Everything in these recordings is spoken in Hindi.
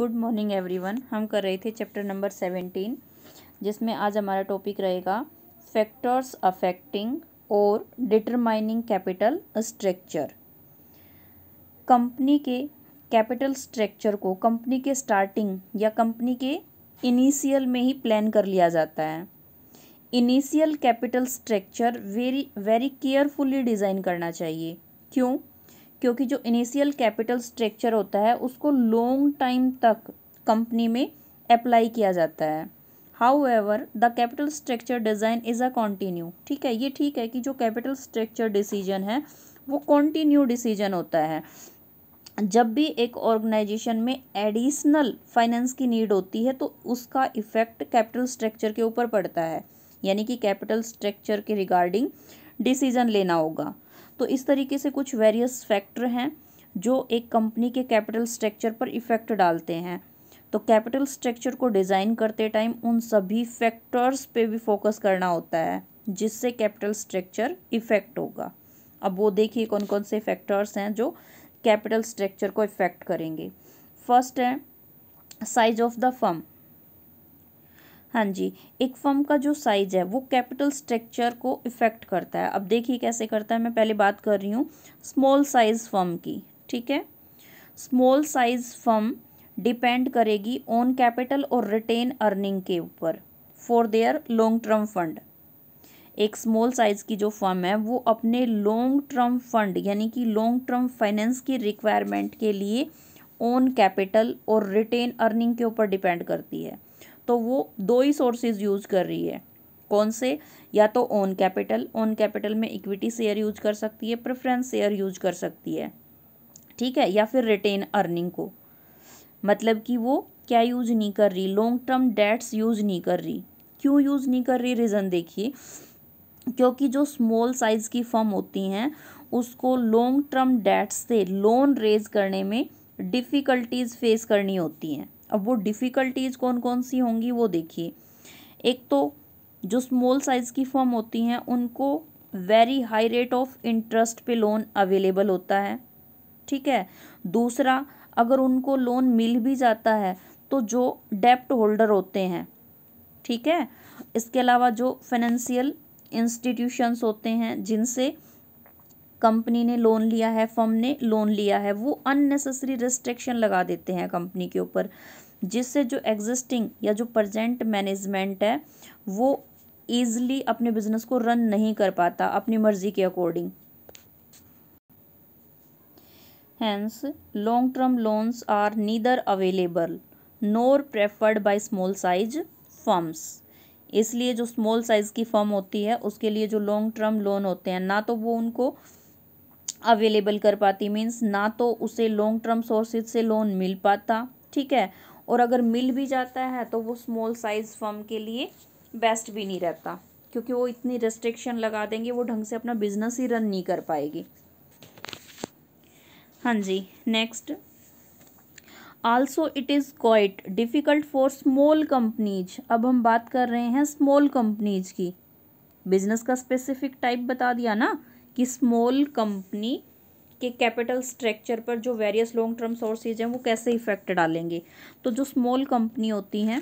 गुड मॉर्निंग एवरीवन हम कर रहे थे चैप्टर नंबर सेवेंटीन जिसमें आज हमारा टॉपिक रहेगा फैक्टर्स अफेक्टिंग और डिटरमाइनिंग कैपिटल स्ट्रक्चर कंपनी के कैपिटल स्ट्रक्चर को कंपनी के स्टार्टिंग या कंपनी के इनिशियल में ही प्लान कर लिया जाता है initial capital structure very very carefully design करना चाहिए क्यों क्योंकि जो इनिशियल कैपिटल स्ट्रक्चर होता है उसको लॉन्ग टाइम तक कंपनी में अप्लाई किया जाता है however the capital structure design is a continue ठीक है ये ठीक है कि जो कैपिटल स्ट्रक्चर डिसीजन है वो कॉन्टीन्यू डिसीजन होता है जब भी एक ऑर्गेनाइजेशन में एडिशनल फाइनेंस की नीड होती है तो उसका इफेक्ट कैपिटल स्ट्रक्चर के ऊपर पड़ता है यानी कि कैपिटल स्ट्रक्चर के रिगार्डिंग डिसीजन लेना होगा तो इस तरीके से कुछ वेरियस फैक्टर हैं जो एक कंपनी के कैपिटल स्ट्रक्चर पर इफ़ेक्ट डालते हैं तो कैपिटल स्ट्रक्चर को डिज़ाइन करते टाइम उन सभी फैक्टर्स पे भी फोकस करना होता है जिससे कैपिटल स्ट्रक्चर इफ़ेक्ट होगा अब वो देखिए कौन कौन से फैक्टर्स हैं जो कैपिटल स्ट्रक्चर को इफ़ेक्ट करेंगे फर्स्ट है साइज ऑफ द फर्म हाँ जी एक फर्म का जो साइज़ है वो कैपिटल स्ट्रक्चर को इफ़ेक्ट करता है अब देखिए कैसे करता है मैं पहले बात कर रही हूँ स्मॉल साइज़ फर्म की ठीक है स्मॉल साइज़ फर्म डिपेंड करेगी ऑन कैपिटल और रिटेन अर्निंग के ऊपर for their long term fund एक स्मॉल साइज़ की जो फर्म है वो अपने लॉन्ग टर्म फंड यानी कि लॉन्ग टर्म फाइनेंस की रिक्वायरमेंट के लिए ओन कैपिटल और रिटेन अर्निंग के ऊपर डिपेंड करती है तो वो दो ही सोर्सेज यूज कर रही है कौन से या तो ओन कैपिटल ओन कैपिटल में इक्विटी शेयर यूज कर सकती है प्रेफरेंस शेयर यूज कर सकती है ठीक है या फिर रिटेन अर्निंग को मतलब कि वो क्या यूज नहीं कर रही लॉन्ग टर्म डेट्स यूज नहीं कर रही क्यों यूज नहीं कर रही रीज़न देखिए क्योंकि जो स्मॉल साइज़ की फर्म होती हैं उसको लॉन्ग टर्म डेट्स से लोन रेज करने में डिफ़िकल्टीज़ फेस करनी होती हैं अब वो डिफ़िकल्टीज़ कौन कौन सी होंगी वो देखिए एक तो जो स्मॉल साइज़ की फॉर्म होती हैं उनको very high rate of interest पे लोन अवेलेबल होता है ठीक है दूसरा अगर उनको लोन मिल भी जाता है तो जो डेप्ट होल्डर होते हैं ठीक है इसके अलावा जो फाइनेंशियल इंस्टीट्यूशंस होते हैं जिनसे कंपनी ने लोन लिया है फर्म ने लोन लिया है वो अननेसेसरी रिस्ट्रिक्शन लगा देते हैं कंपनी के ऊपर जिससे जो एग्जिस्टिंग या जो प्रजेंट मैनेजमेंट है वो ईजिली अपने बिजनेस को रन नहीं कर पाता अपनी मर्जी के according hence long term loans are neither available nor preferred by small size firms इसलिए जो स्मॉल साइज़ की फर्म होती है उसके लिए जो लॉन्ग टर्म लोन होते हैं ना तो वो उनको अवेलेबल कर पाती मीन्स ना तो उसे लॉन्ग टर्म सोर्सेज से लोन मिल पाता ठीक है और अगर मिल भी जाता है तो वो स्मॉल साइज़ फर्म के लिए बेस्ट भी नहीं रहता क्योंकि वो इतनी रेस्ट्रिक्शन लगा देंगे वो ढंग से अपना बिजनेस ही रन नहीं कर पाएगी हाँ जी next also it is quite difficult for small companies अब हम बात कर रहे हैं स्मॉल कंपनीज की बिजनेस का स्पेसिफिक टाइप बता दिया ना कि स्मॉल कंपनी के कैपिटल स्ट्रक्चर पर जो वेरियस लॉन्ग टर्म सोर्सेज हैं वो कैसे इफेक्ट डालेंगे तो जो स्मॉल कंपनी होती हैं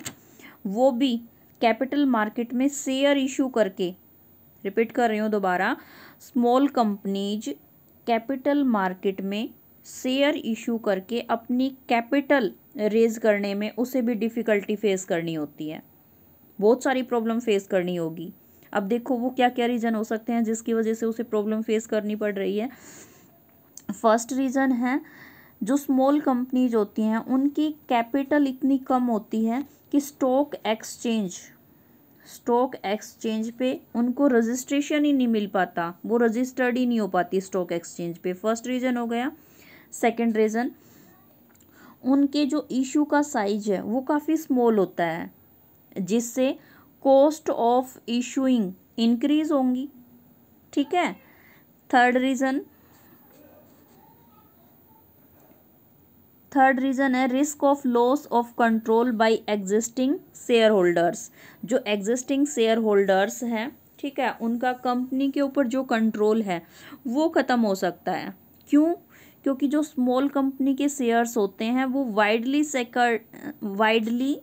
वो भी कैपिटल मार्केट में शेयर इशू करके रिपीट कर रही हूँ दोबारा स्मॉल कंपनीज कैपिटल मार्केट में शेयर इशू करके अपनी कैपिटल रेज करने में उसे भी डिफ़िकल्टी फेस करनी होती है बहुत सारी प्रॉब्लम फेस करनी होगी अब देखो वो क्या क्या रीज़न हो सकते हैं जिसकी वजह से उसे प्रॉब्लम फेस करनी पड़ रही है फर्स्ट रीज़न है जो स्मॉल कंपनीज होती हैं उनकी कैपिटल इतनी कम होती है कि स्टॉक एक्सचेंज स्टॉक एक्सचेंज पे उनको रजिस्ट्रेशन ही नहीं मिल पाता वो रजिस्टर्ड ही नहीं हो पाती स्टॉक एक्सचेंज पे फर्स्ट रीज़न हो गया सेकंड रीज़न उनके जो इशू का साइज है वो काफ़ी स्मॉल होता है जिससे कॉस्ट ऑफ इशूइंग इंक्रीज होंगी ठीक है थर्ड रीज़न थर्ड रीज़न है risk of loss of control by existing shareholders जो एग्जिस्टिंग शेयर होल्डर्स हैं ठीक है उनका कंपनी के ऊपर जो कंट्रोल है वो ख़त्म हो सकता है क्यों क्योंकि जो स्मॉल कंपनी के शेयर्स होते हैं वो वाइडली सेकर वाइडली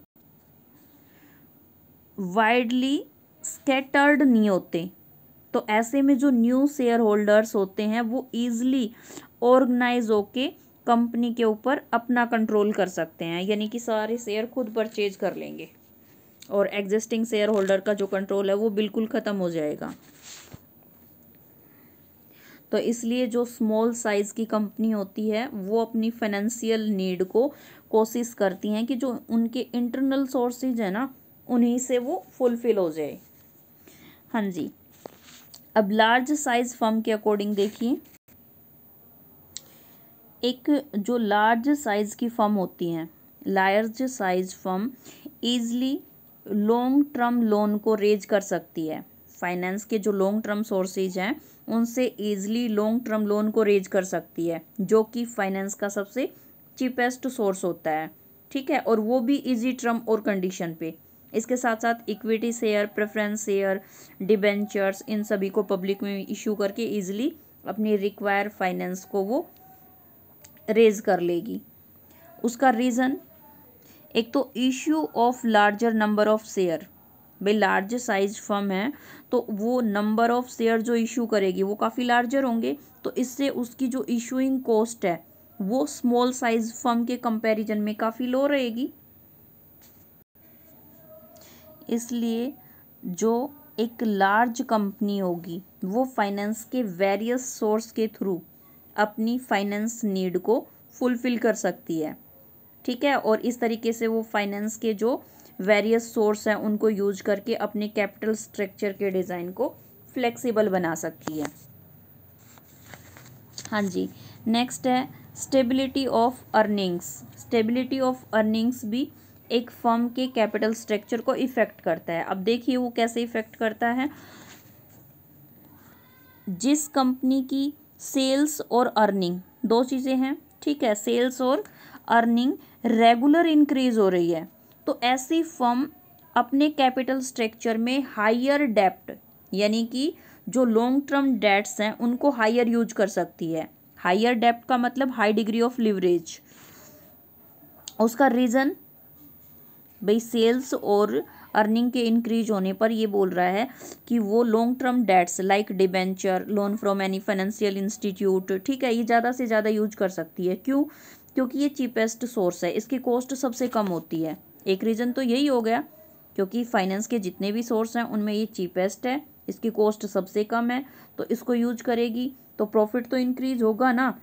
वाइडली स्केटर्ड नहीं होते तो ऐसे में जो न्यू शेयर होल्डर्स होते हैं वो ईजली ऑर्गेनाइज होके कंपनी के ऊपर अपना कंट्रोल कर सकते हैं यानी कि सारे शेयर खुद परचेज कर लेंगे और एग्जिस्टिंग शेयर होल्डर का जो कंट्रोल है वो बिल्कुल ख़त्म हो जाएगा तो इसलिए जो स्मॉल साइज़ की कंपनी होती है वो अपनी फाइनेंशियल नीड को कोशिश करती हैं कि जो उनके इंटरनल सोर्सेज है ना उन्हीं से वो फुलफिल हो जाए हाँ जी अब लार्ज साइज फर्म के अकॉर्डिंग देखिए एक जो लार्ज साइज़ की फर्म होती हैं large size firm easily long term loan को रेज कर सकती है फाइनेंस के जो लॉन्ग टर्म सोर्सेज हैं उनसे ईजली लॉन्ग टर्म लोन को रेज कर सकती है जो कि फाइनेंस का सबसे चीपेस्ट सोर्स होता है ठीक है और वो भी इजी टर्म और कंडीशन पे इसके साथ साथ equity share preference share debentures इन सभी को पब्लिक में इशू करके ईजिली अपनी रिक्वायर फाइनेंस को वो रेज कर लेगी उसका रीज़न एक तो issue of larger number of share भाई लार्ज साइज फर्म है तो वो नंबर ऑफ शेयर जो इशू करेगी वो काफ़ी लार्जर होंगे तो इससे उसकी जो इशूइंग कॉस्ट है वो स्मॉल साइज फर्म के कंपैरिजन में काफ़ी लो रहेगी इसलिए जो एक लार्ज कंपनी होगी वो फाइनेंस के वेरियस सोर्स के थ्रू अपनी फाइनेंस नीड को फुलफ़िल कर सकती है ठीक है और इस तरीके से वो फाइनेंस के जो वेरियस सोर्स हैं उनको यूज करके अपने कैपिटल स्ट्रक्चर के डिज़ाइन को फ्लेक्सिबल बना सकती है हाँ जी नेक्स्ट है stability of earnings stability of earnings भी एक फर्म के कैपिटल स्ट्रक्चर को इफेक्ट करता है अब देखिए वो कैसे इफेक्ट करता है जिस कंपनी की सेल्स और अर्निंग दो चीज़ें हैं ठीक है सेल्स और अर्निंग रेगुलर इंक्रीज हो रही है तो ऐसी फर्म अपने कैपिटल स्ट्रक्चर में हायर डेप्ट यानी कि जो लॉन्ग टर्म डेट्स हैं उनको हायर यूज कर सकती है हायर डेप्ट का मतलब हाई डिग्री ऑफ लिवरेज उसका रीज़न भाई सेल्स और अर्निंग के इंक्रीज होने पर ये बोल रहा है कि वो long term debts like debenture loan from any financial institute ठीक है ये ज़्यादा से ज़्यादा यूज कर सकती है क्यों क्योंकि ये चीपेस्ट सोर्स है इसकी कॉस्ट सबसे कम होती है एक रीज़न तो यही हो गया क्योंकि फाइनेंस के जितने भी सोर्स हैं उनमें ये चीपेस्ट है इसकी कॉस्ट सबसे कम है तो इसको यूज करेगी तो प्रॉफिट तो इंक्रीज होगा ना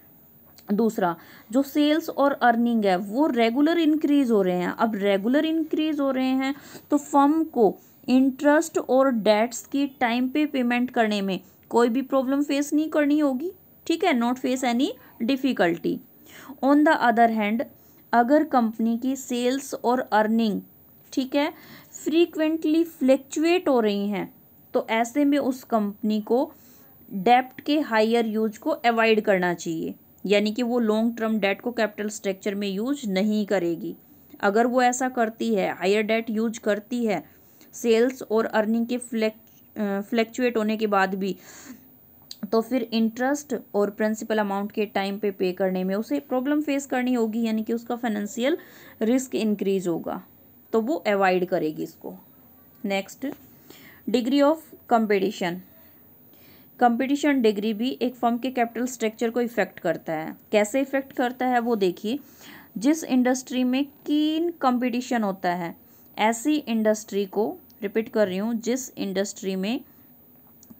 दूसरा जो सेल्स और अर्निंग है वो रेगुलर इंक्रीज हो रहे हैं अब रेगुलर इंक्रीज हो रहे हैं तो फर्म को इंटरेस्ट और डेट्स की टाइम पे पेमेंट करने में कोई भी प्रॉब्लम फेस नहीं करनी होगी ठीक है not face any difficulty on the other hand अगर कंपनी की सेल्स और अर्निंग ठीक है फ्रीक्वेंटली फ्लैक्चुएट हो रही हैं तो ऐसे में उस कंपनी को डेप्ट के हायर यूज को अवॉइड करना चाहिए यानी कि वो लॉन्ग टर्म डेट को कैपिटल स्ट्रक्चर में यूज नहीं करेगी अगर वो ऐसा करती है हायर डेट यूज करती है सेल्स और अर्निंग के फ्लैक्चुएट होने के बाद भी तो फिर इंटरेस्ट और प्रिंसिपल अमाउंट के टाइम पे पे करने में उसे प्रॉब्लम फेस करनी होगी यानी कि उसका फाइनेंशियल रिस्क इंक्रीज होगा तो वो अवॉइड करेगी इसको next degree of competition competition degree भी एक फर्म के कैपिटल स्ट्रक्चर को इफेक्ट करता है कैसे इफेक्ट करता है वो देखिए जिस इंडस्ट्री में कीन कंपटीशन होता है ऐसी इंडस्ट्री को रिपीट कर रही हूँ जिस इंडस्ट्री में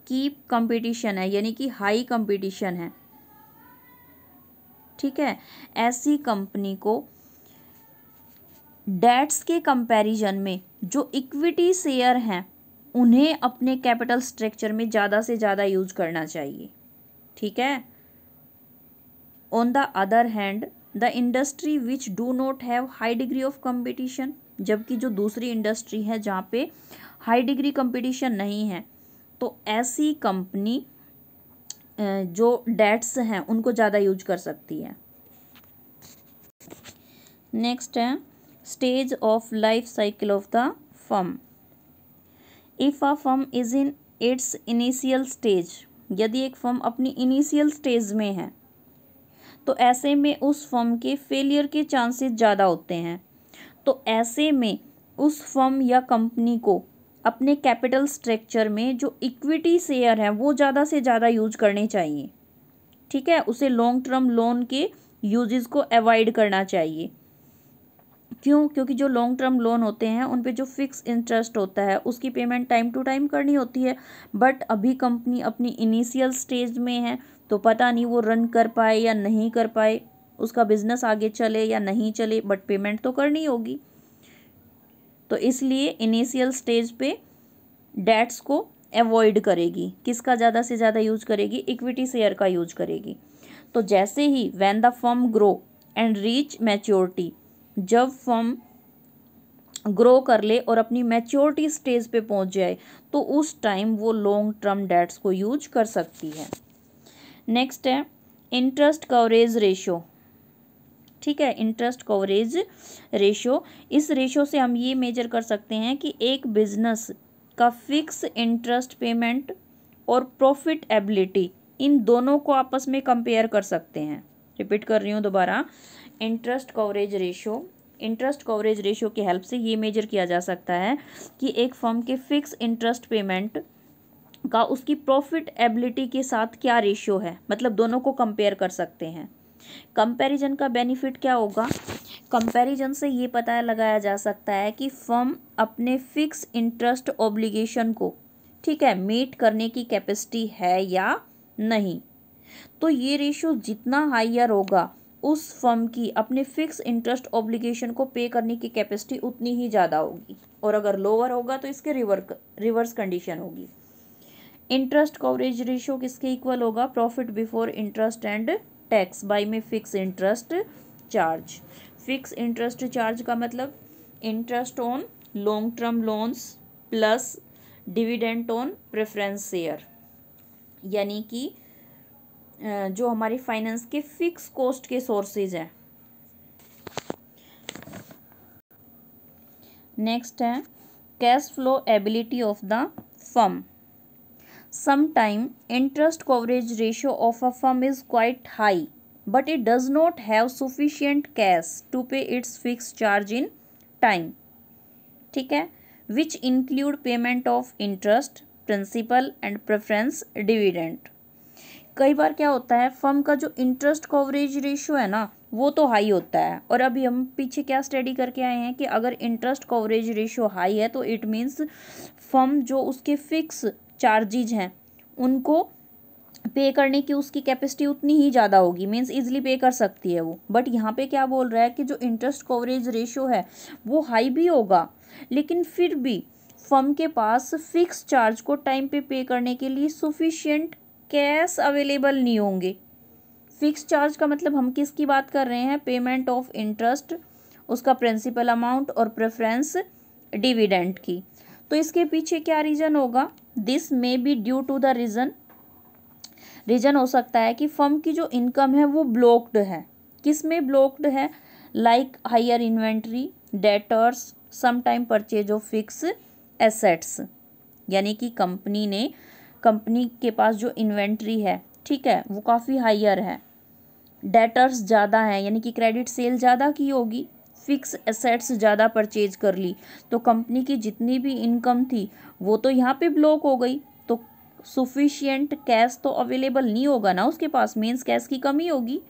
कीप कंपटीशन है यानी कि हाई कंपटीशन है ठीक है ऐसी कंपनी को डेट्स के कंपैरिजन में जो इक्विटी शेयर हैं उन्हें अपने कैपिटल स्ट्रक्चर में ज़्यादा से ज़्यादा यूज करना चाहिए ठीक है on the other hand the industry which do not have high degree of competition जबकि जो दूसरी इंडस्ट्री है जहाँ पे हाई डिग्री कंपटीशन नहीं है तो ऐसी कंपनी जो डेट्स हैं उनको ज़्यादा यूज कर सकती है नेक्स्ट है stage of life cycle of the firm if a firm is in its initial stage यदि एक फर्म अपनी इनिशियल स्टेज में है तो ऐसे में उस फर्म के फेलियर के चांसेस ज़्यादा होते हैं तो ऐसे में उस फर्म या कंपनी को अपने कैपिटल स्ट्रक्चर में जो इक्विटी शेयर हैं वो ज़्यादा से ज़्यादा यूज करने चाहिए ठीक है उसे लॉन्ग टर्म लोन के यूजेस को अवॉइड करना चाहिए क्यों क्योंकि जो लॉन्ग टर्म लोन होते हैं उन पे जो फिक्स इंटरेस्ट होता है उसकी पेमेंट टाइम टू टाइम करनी होती है बट अभी कंपनी अपनी इनिशियल स्टेज में है तो पता नहीं वो रन कर पाए या नहीं कर पाए उसका बिजनेस आगे चले या नहीं चले बट पेमेंट तो करनी होगी तो इसलिए इनिशियल स्टेज पे डेट्स को अवॉइड करेगी किसका ज़्यादा से ज़्यादा यूज करेगी इक्विटी शेयर का यूज करेगी तो जैसे ही when the firm grow and reach maturity जब फर्म ग्रो कर ले और अपनी मैच्योरिटी स्टेज पे पहुंच जाए तो उस टाइम वो लॉन्ग टर्म डेट्स को यूज कर सकती है नेक्स्ट है इंटरेस्ट कवरेज रेशो ठीक है इंटरेस्ट कवरेज रेशो इस रेशो से हम ये मेजर कर सकते हैं कि एक बिजनेस का फिक्स इंटरेस्ट पेमेंट और प्रॉफिट एबिलिटी इन दोनों को आपस में कंपेयर कर सकते हैं रिपीट कर रही हूँ दोबारा interest coverage ratio interest coverage ratio की हेल्प से ये मेजर किया जा सकता है कि एक फर्म के फिक्स इंटरेस्ट पेमेंट का उसकी प्रॉफिट एबिलिटी के साथ क्या रेशियो है मतलब दोनों को कंपेयर कर सकते हैं कंपैरिजन का बेनिफिट क्या होगा कंपैरिजन से ये पता लगाया जा सकता है कि फर्म अपने फिक्स इंटरेस्ट ऑब्लिगेशन को ठीक है मीट करने की कैपेसिटी है या नहीं तो ये रेशियो जितना हाइयर होगा उस फर्म की अपने फिक्स इंटरेस्ट ऑब्लिगेशन को पे करने की कैपेसिटी उतनी ही ज़्यादा होगी और अगर लोअर होगा तो इसके रिवर्क रिवर्स कंडीशन होगी इंटरेस्ट कवरेज रेशियो किसके इक्वल होगा profit before interest and tax by में fix interest charge fix interest charge का मतलब interest on long term loans plus dividend on preference share यानी कि जो हमारी फाइनेंस के फिक्स कॉस्ट के सोर्सेज हैं नेक्स्ट है cash flow ability of the firm sometime interest coverage ratio of a firm is quite high but it does not have sufficient cash to pay its fix charge in time ठीक है which include payment of interest principal and preference dividend कई बार क्या होता है फर्म का जो इंटरेस्ट कवरेज रेशियो है ना वो तो हाई होता है और अभी हम पीछे क्या स्टडी करके आए हैं कि अगर इंटरेस्ट कवरेज रेशियो हाई है तो इट मीन्स फर्म जो उसके फिक्स चार्जेज हैं उनको पे करने की उसकी कैपेसिटी उतनी ही ज़्यादा होगी मीन्स ईजिली पे कर सकती है वो बट यहाँ पे क्या बोल रहा है कि जो इंटरेस्ट कवरेज रेशियो है वो हाई भी होगा लेकिन फिर भी फर्म के पास फिक्स चार्ज को टाइम पे पे करने के लिए सुफिशियंट कैश अवेलेबल नहीं होंगे फिक्स चार्ज का मतलब हम किसकी बात कर रहे हैं पेमेंट ऑफ इंटरेस्ट उसका प्रिंसिपल अमाउंट और प्रेफरेंस डिविडेंट की तो इसके पीछे क्या रीज़न होगा this may be due to the reason reason हो सकता है कि फर्म की जो इनकम है वो ब्लॉक्ड है किस में ब्लॉक्ड है like higher inventory debtors some time purchase of fix assets यानी कि कंपनी ने कंपनी के पास जो इन्वेंट्री है ठीक है वो काफ़ी हायर है डेटर्स ज़्यादा हैं यानी कि क्रेडिट सेल ज़्यादा की होगी फिक्स एसेट्स ज़्यादा परचेज कर ली तो कंपनी की जितनी भी इनकम थी वो तो यहाँ पे ब्लॉक हो गई तो सुफिशियंट कैश तो अवेलेबल नहीं होगा ना उसके पास मेंस कैश की कमी होगी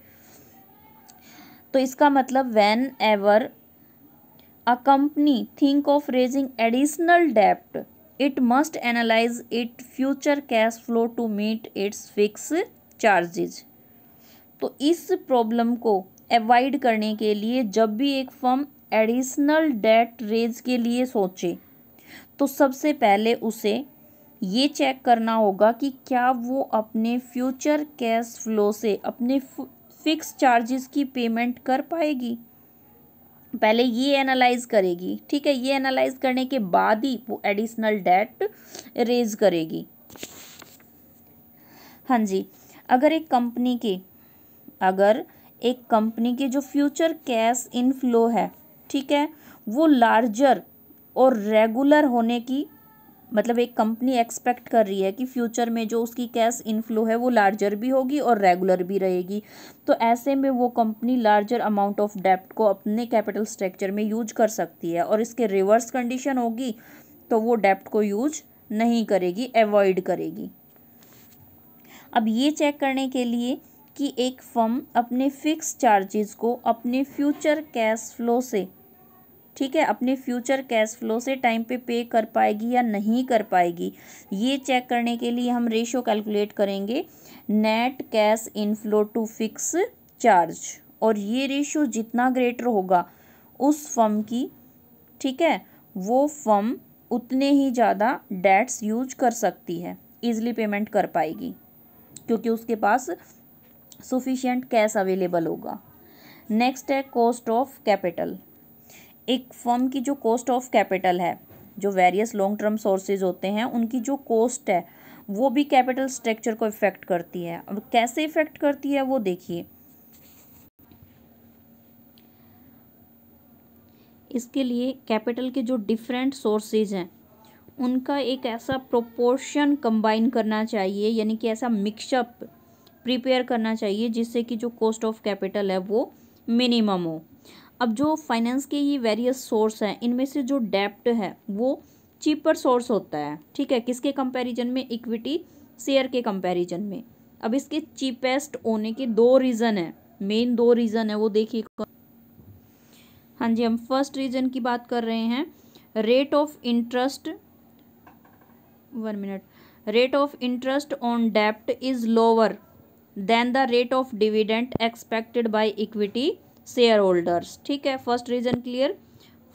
तो इसका मतलब whenever a company think of raising additional डेप्ट it must analyse it future cash flow to meet its fix charges तो इस प्रॉब्लम को अवॉइड करने के लिए जब भी एक फर्म एडिशनल डेट रेज के लिए सोचे तो सबसे पहले उसे ये चेक करना होगा कि क्या वो अपने फ्यूचर कैश फ्लो से अपने फिक्स चार्जेस की पेमेंट कर पाएगी पहले ये एनालाइज करेगी ठीक है ये एनालाइज करने के बाद ही वो एडिशनल डेट रेज करेगी हाँ जी अगर एक कंपनी के अगर एक कंपनी के जो फ्यूचर कैश इनफ्लो है ठीक है वो लार्जर और रेगुलर होने की मतलब एक कंपनी एक्सपेक्ट कर रही है कि फ्यूचर में जो उसकी कैश इनफ्लो है वो लार्जर भी होगी और रेगुलर भी रहेगी तो ऐसे में वो कंपनी लार्जर अमाउंट ऑफ डेप्ट को अपने कैपिटल स्ट्रक्चर में यूज कर सकती है और इसके रिवर्स कंडीशन होगी तो वो डेप्ट को यूज नहीं करेगी अवॉइड करेगी अब ये चेक करने के लिए कि एक फर्म अपने फिक्स चार्जेस को अपने फ्यूचर कैश फ्लो से ठीक है अपने फ्यूचर कैश फ्लो से टाइम पे पे कर पाएगी या नहीं कर पाएगी ये चेक करने के लिए हम रेशो कैलकुलेट करेंगे net cash inflow to fix charge और ये रेशो जितना ग्रेटर होगा उस फर्म की ठीक है वो फर्म उतने ही ज़्यादा डेट्स यूज कर सकती है ईजिली पेमेंट कर पाएगी क्योंकि उसके पास सुफिशियंट कैश अवेलेबल होगा नेक्स्ट है कॉस्ट ऑफ कैपिटल एक फर्म की जो कॉस्ट ऑफ कैपिटल है जो वेरियस लॉन्ग टर्म सोर्सेज होते हैं उनकी जो कॉस्ट है वो भी कैपिटल स्ट्रक्चर को इफ़ेक्ट करती है अब कैसे इफ़ेक्ट करती है वो देखिए इसके लिए कैपिटल के जो डिफरेंट सोर्सेज हैं उनका एक ऐसा प्रोपोर्शन कंबाइन करना चाहिए यानी कि ऐसा मिक्सअप प्रिपेयर करना चाहिए जिससे कि जो कॉस्ट ऑफ कैपिटल है वो मिनिमम हो अब जो फाइनेंस के ये वेरियस सोर्स हैं इनमें से जो डेप्ट है वो चीपर सोर्स होता है ठीक है किसके कंपैरिजन में इक्विटी शेयर के कंपैरिजन में अब इसके चीपेस्ट होने के दो रीज़न हैं मेन दो रीज़न है वो देखिए हाँ जी हम फर्स्ट रीज़न की बात कर रहे हैं rate of interest one minute rate of interest on डेप्ट is lower than the rate of dividend expected by equity share holders ठीक है first reason clear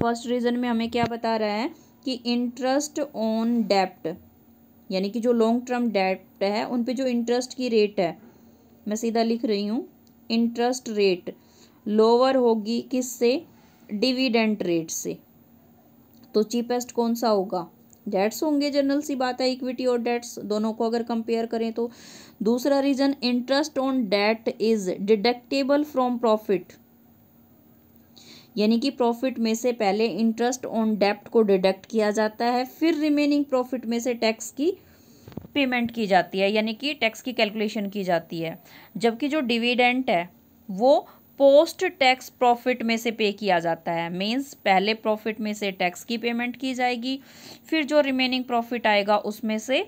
first reason में हमें क्या बता रहा है कि इंटरेस्ट ऑन डेप्ट यानी कि जो लॉन्ग टर्म डेप्ट है उन पे जो इंटरेस्ट की रेट है मैं सीधा लिख रही हूँ इंटरेस्ट रेट लोअर होगी किससे डिविडेंट रेट से तो चीपेस्ट कौन सा होगा डेट्स होंगे जनरल सी बात है इक्विटी और डेट्स दोनों को अगर कंपेयर करें तो दूसरा reason interest on debt is deductible from profit यानी कि प्रॉफिट में से पहले इंटरेस्ट ऑन डेप्ट को डिडक्ट किया जाता है फिर रिमेनिंग प्रॉफिट में से टैक्स की पेमेंट की जाती है यानी कि टैक्स की कैलकुलेशन की जाती है जबकि जो डिविडेंट है वो पोस्ट टैक्स प्रॉफिट में से पे किया जाता है मीन्स पहले प्रॉफिट में से टैक्स की पेमेंट की जाएगी फिर जो रिमेनिंग प्रॉफिट आएगा उसमें से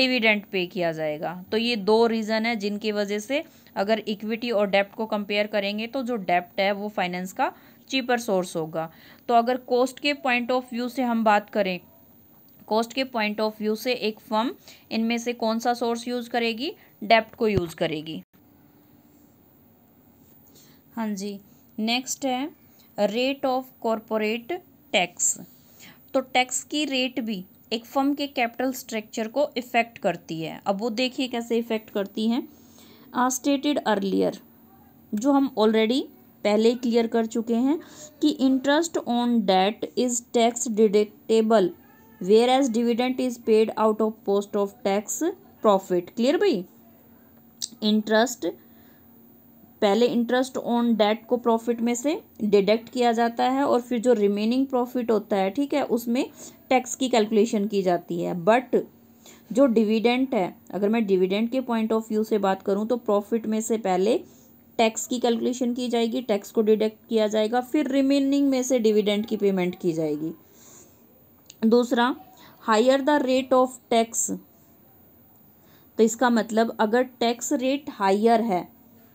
डिविडेंट पे किया जाएगा तो ये दो रीज़न है जिनकी वजह से अगर इक्विटी और डेप्ट को कंपेयर करेंगे तो जो डेप्ट है वो फाइनेंस का चीपर सोर्स होगा तो अगर कॉस्ट के पॉइंट ऑफ व्यू से हम बात करें कॉस्ट के पॉइंट ऑफ व्यू से एक फर्म इनमें से कौन सा सोर्स यूज़ करेगी डेप्ट को यूज़ करेगी हाँ जी नेक्स्ट है रेट ऑफ कॉरपोरेट टैक्स तो टैक्स की रेट भी एक फर्म के कैपिटल स्ट्रक्चर को इफ़ेक्ट करती है अब वो देखिए कैसे इफ़ेक्ट करती हैं स्टेटेड अर्लियर जो हम ऑलरेडी पहले ही क्लियर कर चुके हैं कि interest on debt is tax deductible whereas dividend is paid out of post of tax profit clear भाई इंटरेस्ट पहले इंटरेस्ट ऑन डेट को प्रॉफिट में से डिडक्ट किया जाता है और फिर जो रिमेनिंग प्रॉफिट होता है ठीक है उसमें टैक्स की कैलकुलेशन की जाती है बट जो डिविडेंट है अगर मैं डिविडेंट के पॉइंट ऑफ व्यू से बात करूं तो प्रॉफिट में से पहले टैक्स की कैलकुलेशन की जाएगी टैक्स को डिडक्ट किया जाएगा फिर रिमेनिंग में से डिविडेंड की पेमेंट की जाएगी दूसरा higher the rate of tax तो इसका मतलब अगर टैक्स रेट हायर है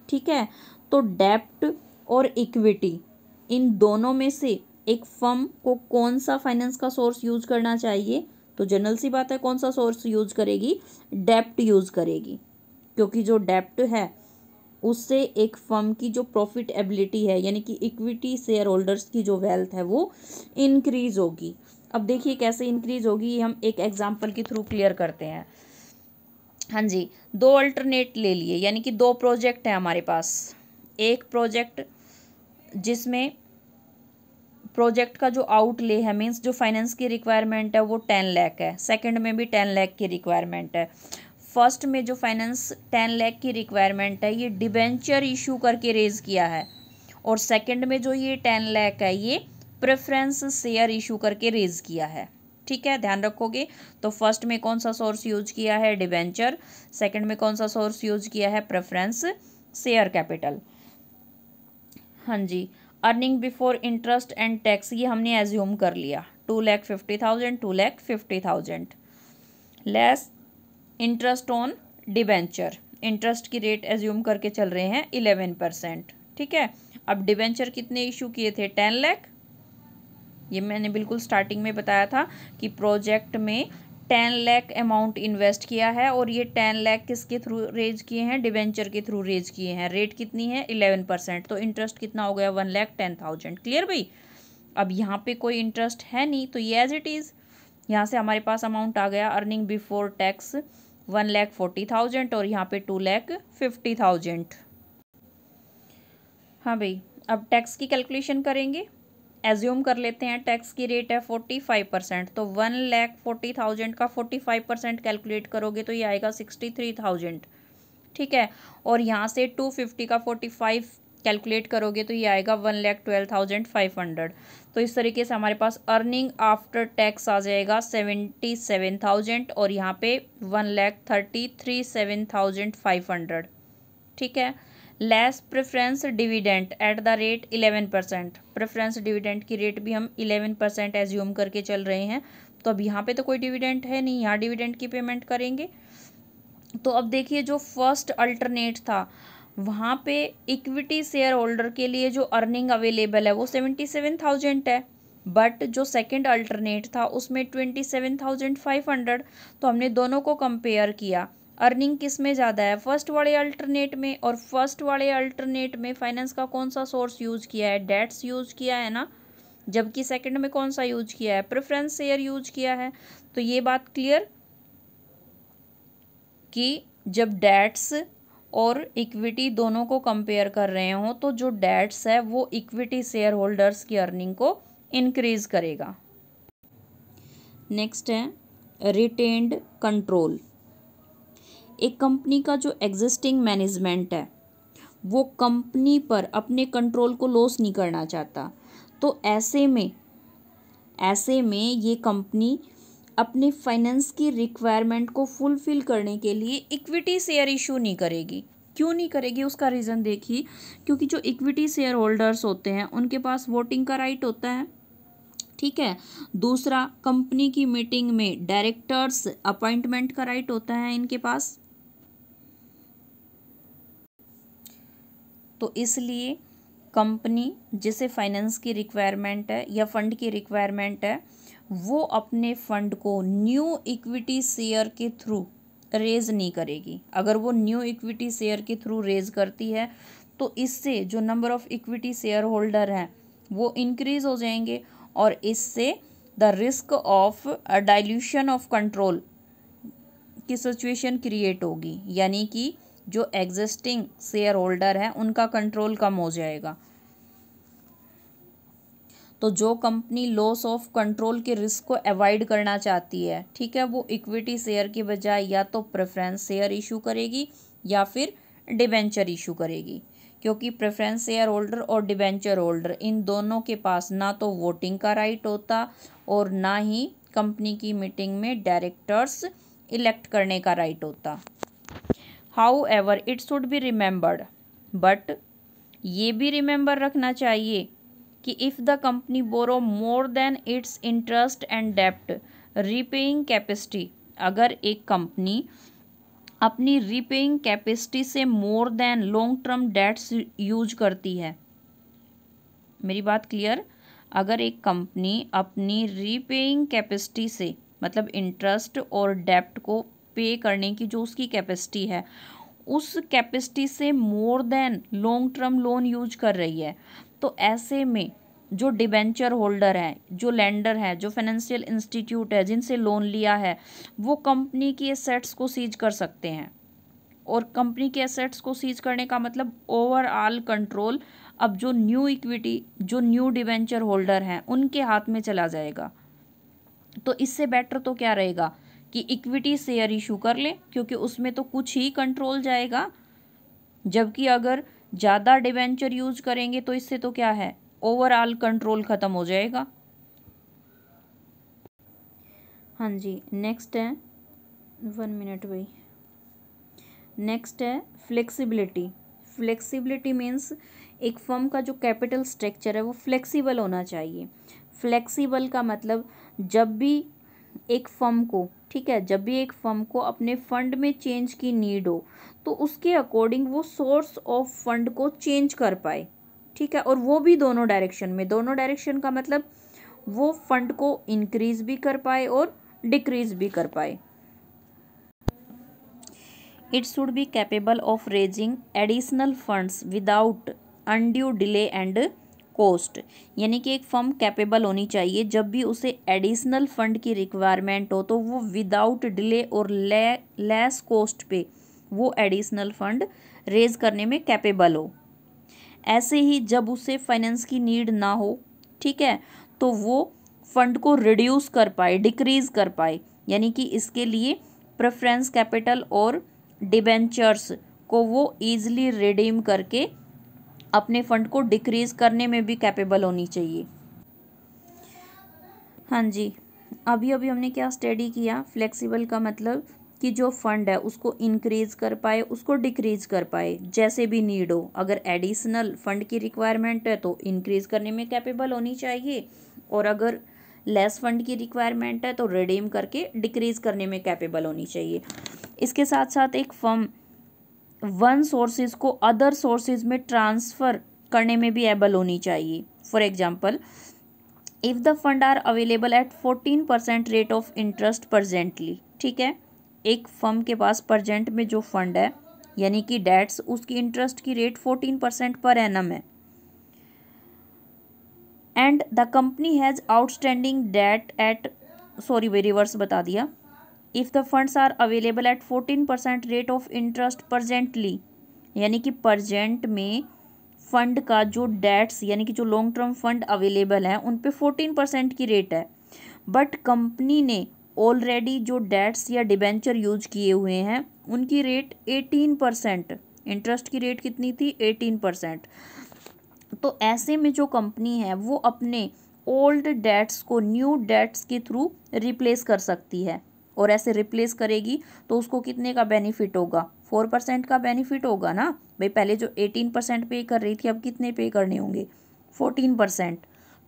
ठीक है तो डेप्ट और इक्विटी इन दोनों में से एक फर्म को कौन सा फाइनेंस का सोर्स यूज करना चाहिए तो जनरल सी बात है कौन सा सोर्स यूज करेगी डेप्ट यूज करेगी क्योंकि जो डेप्ट है उससे एक फर्म की जो प्रॉफिट एबिलिटी है यानी कि इक्विटी शेयर होल्डर्स की जो वेल्थ है वो इनक्रीज़ होगी अब देखिए कैसे इंक्रीज होगी ये हम एक एग्जाम्पल के थ्रू क्लियर करते हैं हाँ जी दो अल्टरनेट ले लिए यानी कि दो प्रोजेक्ट हैं हमारे पास एक प्रोजेक्ट जिसमें प्रोजेक्ट का जो आउटले है मीन्स जो फाइनेंस की रिक्वायरमेंट है वो टेन लैख है सेकंड में भी टेन लैख की रिक्वायरमेंट है फर्स्ट में जो फाइनेंस टेन लैख की रिक्वायरमेंट है ये डिबेंचर इशू करके रेज किया है और सेकंड में जो ये टेन लैख है ये प्रेफरेंस शेयर इशू करके रेज किया है ठीक है ध्यान रखोगे तो फर्स्ट में कौन सा सोर्स यूज किया है डिबेंचर सेकंड में कौन सा सोर्स यूज किया है प्रेफरेंस शेयर कैपिटल हाँ जी earning before interest and tax ये हमने एज्यूम कर लिया two lakh fifty thousand two lakh fifty thousand less interest on debenture interest की रेट एज्यूम करके चल रहे हैं इलेवन परसेंट ठीक है अब डिबेंचर कितने इशू किए थे टेन लैख ये मैंने बिल्कुल स्टार्टिंग में बताया था कि प्रोजेक्ट में टेन लैख अमाउंट इन्वेस्ट किया है और ये टेन लैख किसके थ्रू रेज किए हैं डिबेंचर के थ्रू रेज किए हैं रेट कितनी है इलेवन परसेंट तो इंटरेस्ट कितना हो गया one lakh ten thousand clear भाई अब यहाँ पे कोई इंटरेस्ट है नहीं तो ये एज इट इज़ यहाँ से हमारे पास अमाउंट आ गया earning before tax one lakh forty thousand और यहाँ पे टू लैख फिफ्टी थाउजेंड हाँ भाई अब टैक्स की कैलकुलेशन करेंगे एज्यूम कर लेते हैं टैक्स की रेट है फोर्टी फाइव परसेंट तो वन लैख फोर्टी थाउजेंड का फोर्टी फाइव परसेंट कैलकुलेट करोगे तो ये आएगा सिक्सटी थ्री थाउजेंड ठीक है और यहाँ से टू फिफ्टी का फोर्टी फाइव कैलकुलेट करोगे तो ये आएगा one lakh twelve thousand five hundred तो इस तरीके से हमारे पास अर्निंग आफ्टर टैक्स आ जाएगा सेवेंटी सेवन थाउजेंड और यहाँ पे one lakh thirty three seven thousand five hundred ठीक है less preference dividend at the rate eleven percent preference dividend की रेट भी हम इलेवन परसेंट एज्यूम करके चल रहे हैं तो अब यहाँ पे तो कोई डिविडेंट है नहीं यहाँ डिविडेंट की पेमेंट करेंगे तो अब देखिए जो फर्स्ट अल्टरनेट था वहाँ पे इक्विटी शेयर होल्डर के लिए जो अर्निंग अवेलेबल है वो सेवेंटी सेवन थाउजेंड है बट जो सेकंड अल्टरनेट था उसमें twenty seven thousand five hundred तो हमने दोनों को कंपेयर किया अर्निंग किस में ज़्यादा है फर्स्ट वाले अल्टरनेट में और फर्स्ट वाले अल्टरनेट में फाइनेंस का कौन सा सोर्स यूज किया है डेट्स यूज किया है ना जबकि सेकंड में कौन सा यूज किया है प्रेफरेंस शेयर यूज किया है तो ये बात क्लियर कि जब डेट्स और इक्विटी दोनों को कंपेयर कर रहे हो तो जो डेट्स है वो इक्विटी शेयर होल्डर्स की अर्निंग को इनक्रीज करेगा नेक्स्ट है रिटेन्ड कंट्रोल एक कंपनी का जो एग्जिस्टिंग मैनेजमेंट है वो कंपनी पर अपने कंट्रोल को लॉस नहीं करना चाहता तो ऐसे में ऐसे में ये कंपनी अपने फाइनेंस की रिक्वायरमेंट को फुलफिल करने के लिए इक्विटी शेयर इशू नहीं करेगी क्यों नहीं करेगी उसका रीज़न देखिए क्योंकि जो इक्विटी शेयर होल्डर्स होते हैं उनके पास वोटिंग का राइट होता है ठीक है दूसरा कंपनी की मीटिंग में डायरेक्टर्स अपॉइंटमेंट का राइट होता है इनके पास तो इसलिए कंपनी जिसे फाइनेंस की रिक्वायरमेंट है या फंड की रिक्वायरमेंट है वो अपने फंड को न्यू इक्विटी शेयर के थ्रू रेज नहीं करेगी अगर वो न्यू इक्विटी शेयर के थ्रू रेज करती है तो इससे जो number of equity share holder हैं वो इंक्रीज हो जाएंगे और इससे the risk of dilution of control की सिचुएशन क्रिएट होगी यानी कि जो एग्जिस्टिंग शेयर होल्डर हैं उनका कंट्रोल कम हो जाएगा तो जो कंपनी लॉस ऑफ कंट्रोल के रिस्क को अवॉइड करना चाहती है ठीक है वो इक्विटी शेयर के बजाय या तो प्रेफरेंस शेयर इशू करेगी या फिर डिबेंचर इशू करेगी क्योंकि प्रेफरेंस शेयर होल्डर और डिबेंचर होल्डर इन दोनों के पास ना तो वोटिंग का राइट होता और ना ही कंपनी की मीटिंग में डायरेक्टर्स इलेक्ट करने का राइट होता however it should be remembered but ये भी रिमेंबर रखना चाहिए कि if the company borrow more than its interest and डेप्ट रीपेइंग कैपेसिटी अगर एक कंपनी अपनी रीपेइंग कैपेसिटी से more than long term debts use करती है मेरी बात क्लियर अगर एक कंपनी अपनी रीपेइंग कैपेसिटी से मतलब इंटरेस्ट और डेप्ट को पे करने की जो उसकी कैपेसिटी है उस कैपेसिटी से more than long term loan use कर रही है तो ऐसे में जो डिबेंचर होल्डर है जो लैंडर है जो फाइनेंशियल इंस्टीट्यूट है जिनसे लोन लिया है वो कंपनी की एसेट्स को सीज कर सकते हैं और कंपनी के एसेट्स को सीज करने का मतलब ओवरऑल कंट्रोल अब जो न्यू इक्विटी जो न्यू डिवेंचर होल्डर हैं उनके हाथ में चला जाएगा तो इससे बेटर तो क्या रहेगा कि इक्विटी शेयर इशू कर लें क्योंकि उसमें तो कुछ ही कंट्रोल जाएगा जबकि अगर ज़्यादा डिवेंचर यूज करेंगे तो इससे तो क्या है ओवरऑल कंट्रोल ख़त्म हो जाएगा हाँ जी नेक्स्ट है वन मिनट भाई नेक्स्ट है फ्लेक्सिबिलिटी फ्लेक्सिबिलिटी मीन्स एक फर्म का जो कैपिटल स्ट्रक्चर है वो फ्लेक्सिबल होना चाहिए फ्लेक्सिबल का मतलब जब भी एक फर्म को ठीक है जब भी एक फर्म को अपने फंड में चेंज की नीड हो तो उसके अकॉर्डिंग वो सोर्स ऑफ फंड को चेंज कर पाए ठीक है और वो भी दोनों डायरेक्शन में दोनों डायरेक्शन का मतलब वो फंड को इंक्रीज भी कर पाए और डिक्रीज भी कर पाए it should be capable of raising additional funds without undue delay and cost यानी कि एक फर्म कैपेबल होनी चाहिए जब भी उसे एडिशनल फंड की रिक्वायरमेंट हो तो वो विदाउट डिले और ले लेस कोस्ट पे वो एडिशनल फंड रेज करने में कैपेबल हो ऐसे ही जब उसे फाइनेंस की नीड ना हो ठीक है तो वो फंड को रिड्यूस कर पाए डिक्रीज कर पाए यानी कि इसके लिए प्रेफरेंस कैपिटल और डिबेंचर्स को वो ईजिली रिडीम करके अपने फंड को डिक्रीज करने में भी कैपेबल होनी चाहिए हाँ जी अभी अभी हमने क्या स्टडी किया फ्लेक्सिबल का मतलब कि जो फंड है उसको इंक्रीज कर पाए उसको डिक्रीज कर पाए जैसे भी नीड हो अगर एडिशनल फंड की रिक्वायरमेंट है तो इंक्रीज करने में कैपेबल होनी चाहिए और अगर लेस फंड की रिक्वायरमेंट है तो रिडीम करके डिक्रीज करने में कैपेबल होनी चाहिए इसके साथ साथ एक फर्म वन सोर्सेज को अदर सोर्सेज में ट्रांसफ़र करने में भी एबल होनी चाहिए for example if the fund are available at fourteen percent rate of interest presently ठीक है एक फर्म के पास प्रजेंट में जो फंड है यानी कि डेट्स उसकी इंटरेस्ट की रेट फोर्टीन परसेंट पर एम है and the company has outstanding debt at sorry we reverse बता दिया if the funds are available at fourteen percent rate of interest presently यानी कि प्रजेंट में फ़ंड का जो डेट्स यानी कि जो लॉन्ग टर्म फंड अवेलेबल हैं उन पे फोर्टीन परसेंट की रेट है बट कंपनी ने ऑलरेडी जो डेट्स या डिबेंचर यूज किए हुए हैं उनकी रेट एटीन परसेंट इंटरेस्ट की रेट कितनी थी एटीन परसेंट तो ऐसे में जो कंपनी है वो अपने ओल्ड डेट्स को न्यू डेट्स के थ्रू रिप्लेस कर सकती है और ऐसे रिप्लेस करेगी तो उसको कितने का बेनिफिट होगा फोर परसेंट का बेनिफिट होगा ना भाई पहले जो एटीन परसेंट पे कर रही थी अब कितने पे करने होंगे फोर्टीन परसेंट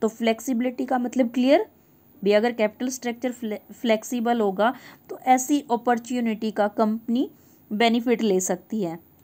तो फ्लेक्सिबिलिटी का मतलब क्लियर भी अगर कैपिटल स्ट्रक्चर फ्लेक्सिबल होगा तो ऐसी अपॉर्चुनिटी का कंपनी बेनिफिट ले सकती है